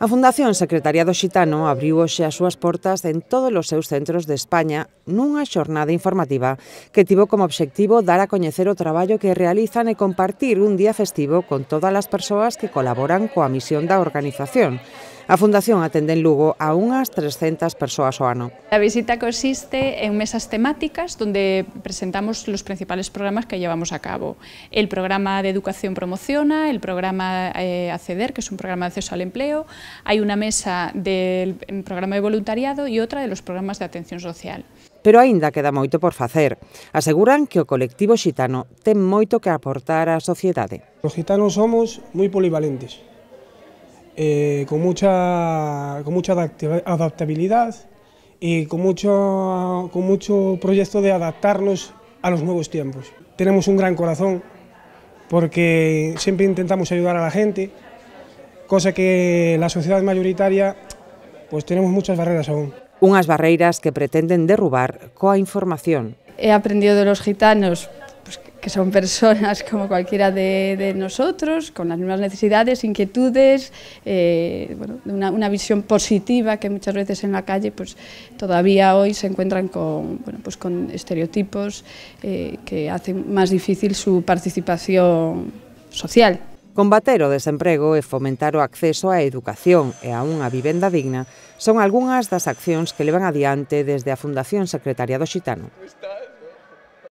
A Fundación Secretariado Xitano abriu hoxe as súas portas en todos os seus centros de España nunha xornada informativa que tivo como obxectivo dar a coñecer o traballo que realizan e compartir un día festivo con todas as persoas que colaboran coa misión da organización. A Fundación atende en Lugo a unhas 300 persoas ao ano. A visita consiste en mesas temáticas donde presentamos os principales programas que llevamos a cabo. El programa de educación promociona, el programa eh, Acceder, que é un programa de acceso ao empleo, hai unha mesa del programa de voluntariado e outra de los programas de atención social pero aínda queda moito por facer. Aseguran que o colectivo xitano ten moito que aportar á sociedade. Os xitanos somos moi polivalentes, eh, con, mucha, con mucha adaptabilidad y con mucho, con mucho proyecto de adaptarnos a los nuevos tiempos. Tenemos un gran corazón porque siempre intentamos ayudar a la gente, cosa que la sociedad mayoritaria pues tenemos muchas barreras aún. Unas barreiras que pretenden derrubar coa información. He aprendido de los gitanos que son personas como cualquiera de, de, nosotros, con las mismas necesidades, inquietudes, eh, bueno, una, una, visión positiva que muchas veces en la calle pues, todavía hoy se encuentran con, bueno, pues con estereotipos eh, que hacen más difícil su participación social. Combater o desemprego e fomentar o acceso á educación e a unha vivenda digna son algunhas das accións que levan adiante desde a Fundación Secretaría do Xitano.